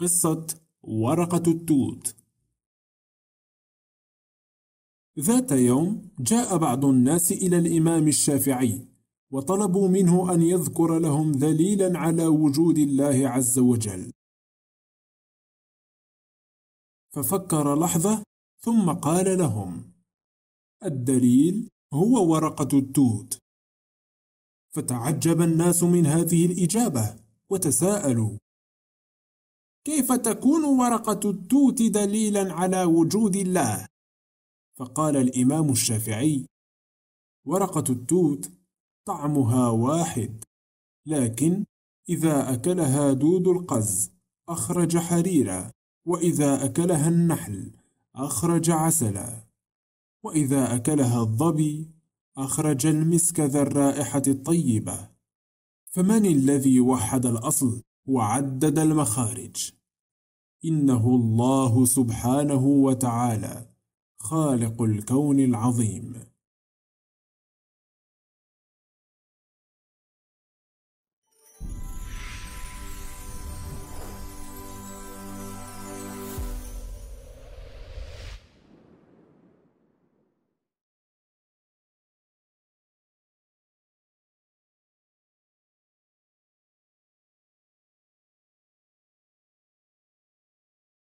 قصة ورقة التوت ذات يوم جاء بعض الناس إلى الإمام الشافعي وطلبوا منه أن يذكر لهم دليلا على وجود الله عز وجل ففكر لحظة ثم قال لهم الدليل هو ورقة التوت فتعجب الناس من هذه الإجابة وتساءلوا كيف تكون ورقة التوت دليلا على وجود الله؟ فقال الإمام الشافعي: ورقة التوت طعمها واحد، لكن إذا أكلها دود القز أخرج حريرا، وإذا أكلها النحل أخرج عسلا، وإذا أكلها الظبي أخرج المسك ذا الرائحة الطيبة، فمن الذي وحد الأصل وعدد المخارج؟ انه الله سبحانه وتعالى خالق الكون العظيم